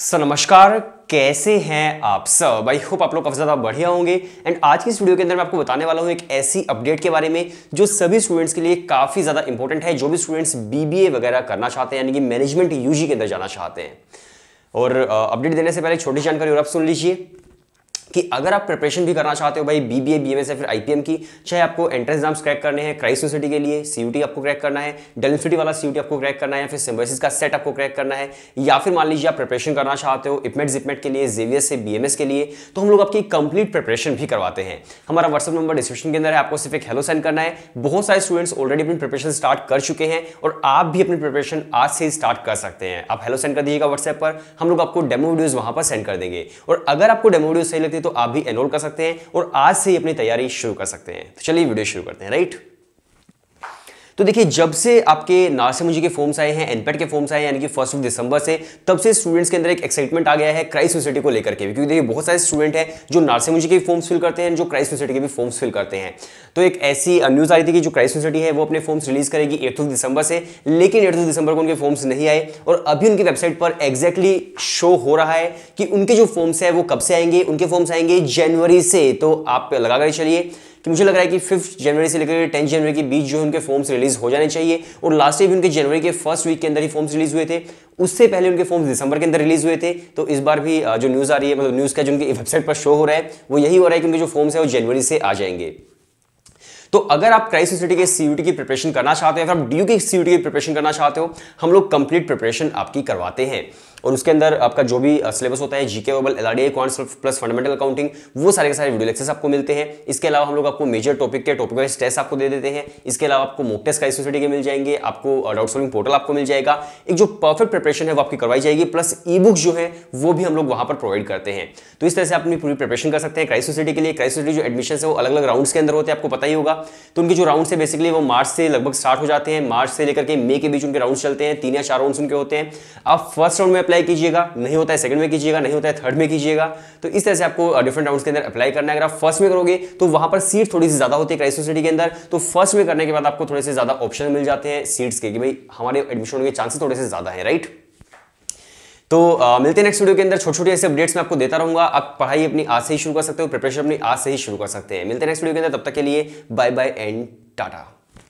सो नमस्कार कैसे हैं आप सब आई होप आप लोग काफ़ी ज़्यादा बढ़िया होंगे एंड आज की इस वीडियो के अंदर मैं आपको बताने वाला हूँ एक ऐसी अपडेट के बारे में जो सभी स्टूडेंट्स के लिए काफ़ी ज़्यादा इंपॉर्टेंट है जो भी स्टूडेंट्स बीबीए वगैरह करना चाहते हैं यानी कि मैनेजमेंट यूजी के अंदर जाना चाहते हैं और अपडेट देने से पहले छोटी जानकारी और आप सुन लीजिए कि अगर आप प्रिपरेशन भी करना चाहते हो भाई B B A B M S या फिर आई पी एम की चाहे आपको एंट्रेंस एग्जाम्स क्रैक करने हैं क्राइस यूनिवर्सिटी के लिए सी यू टी आपको क्रैक करना है डेलिफिटी वाला सी यू टी आपको क्रैक करना है या फिर सिम्बोसिस का सेट आपको क्रैक करना है या फिर मान लीजिए आप प्रिपरेशन करना चाहते हो इपमेट जिपमेट के लिए जेवीएस से बी एम एस के लिए तो हम लोग आपकी कंप्लीट प्रिपरेशन भी करवाते हैं हमारा व्हाट्सअप नंबर डिस्क्रिप्शन के अंदर है आपको सिर्फ एक हेलो सेंड करना है बहुत सारे स्टूडेंट्स ऑलरेडी अपनी प्रिपरेशन स्टार्ट कर चुके हैं और आप भी अपनी प्रिपरेशन आज से ही स्टार्ट कर सकते हैं आप हेलो सेंड कर दीजिएगा व्हाट्सएप पर हम लोग आपको डेमो वीडियोज वहां पर सेंड कर देंगे और अगर आपको डेमो वीडियो सही लगती तो आप भी एनरोल कर सकते हैं और आज से ही अपनी तैयारी शुरू कर सकते हैं तो चलिए वीडियो शुरू करते हैं राइट तो देखिए जब से आपके नारसिम जी के फॉर्म्स आए हैं एनपेट के फॉर्म्स आए हैं यानी कि फर्स्ट ऑफ दिसंबर से तब से स्टूडेंट्स के अंदर एक एक्साइटमेंट आ गया है क्राइस्ट सोसाइटी को लेकर के क्योंकि देखिए बहुत सारे स्टूडेंट हैं जो नारसिम जी के फॉर्म्स फिल करते हैं जो क्राइस्ट सोसाइटी के भी फॉर्म्स फिल करते हैं तो एक ऐसी न्यूज़ आ रही थी कि जो क्राइस्ट सोसाइटी है वो अपने फॉर्म्स रिलीज करेगी एट्थ ऑफ दिसंबर से लेकिन एट्थ ऑफ दिसंबर को उनके फॉर्म्स नहीं आए और अभी उनकी वेबसाइट पर एक्जैक्टली शो हो रहा है कि उनके जो फॉर्म्स है वो कब से आएंगे उनके फॉर्म्स आएंगे जनवरी से तो आप लगा कर चलिए कि मुझे लग रहा है कि फिफ्थ जनवरी से लेकर टेंथ जनवरी के बीच जो है उनके फॉर्म्स रिलीज हो जाने चाहिए और लास्ट ईयर भी उनके जनवरी के फर्स्ट वीक के अंदर ही फॉर्म्स रिलीज हुए थे उससे पहले उनके फॉर्म्स दिसंबर के अंदर रिलीज हुए थे तो इस बार भी जो न्यूज़ आ रही है मतलब न्यूज़ का जो उनकी वेबसाइट पर शो हो रहा है वो यही हो रहा है कि उनके जो फॉर्म्स है वो जनवरी से आ जाएंगे तो अगर आप क्राइस्ट सोसाइटी के सीयूटी की प्रिपरेशन करना चाहते हो अगर आप ड्यू की सीयूटी की प्रिपरेशन करना चाहते हो हम लोग कंप्लीट प्रिपरेशन आपकी करवाते हैं और उसके अंदर आपका जो भी सिलेबस होता है GK verbal L R plus fundamental accounting वो सारे के सारे वीडियो लेक्चर्स आपको मिलते हैं इसके अलावा हम लोग आपको मेजर टॉपिक के टॉपिक वाइज टेस्ट आपको दे देते हैं इसके अलावा आपको मोक टेस्ट का एसोसिटी के मिल जाएंगे आपको डाउट सॉल्विंग पोर्टल आपको मिल जाएगा एक जो परफेक्ट प्रिपरेशन है वो आपकी करवाई जाएगी प्लस ई बुक जो है वो भी हम लोग वहाँ पर प्रोवाइड करते हैं तो इस तरह से अपनी पूरी प्रिपरेशन कर सकते हैं क्राइस सोसाइटी के लिए क्राइस सोसाइटी जो एडमिशन है वो अलग अलग राउंड्स के अंदर होते हैं आपको पता ही होगा तो उनके जो राउंड्स है बेसिकली वो मार्च से लगभग स्टार्ट हो जाते हैं मार्च से लेकर के मे के बीच उनके राउंड चलते हैं तीन या चार राउंड उनके होते हैं आप फर्स्ट राउंड में अप्लाई कीजिएगा नहीं होता है सेकंड में कीजिएगा नहीं होता है थर्ड में कीजिएगा तो इस तरह से आपको डिफरेंट uh, राउंड्स के अंदर अप्लाई करना है अगर आप फर्स्ट में करोगे तो वहां पर सीट थोड़ी सी ज्यादा होती है क्राइसिस सिटी के अंदर तो फर्स्ट में करने के बाद आपको थोड़े से ज्यादा ऑप्शन मिल जाते हैं सीट्स के कि भाई हमारे एडमिशन होने के चांसेस थोड़े से ज्यादा है राइट तो आ, uh, मिलते हैं नेक्स्ट वीडियो के अंदर छोटे छोटे ऐसे अपडेट्स मैं आपको देता रहूंगा आप पढ़ाई अपनी आज से ही शुरू कर सकते हो प्रिपरेशन अपनी आज से ही शुरू कर सकते हैं मिलते हैं नेक्स्ट वीडियो के अंदर तब तक के लिए बाय बाय एंड टाटा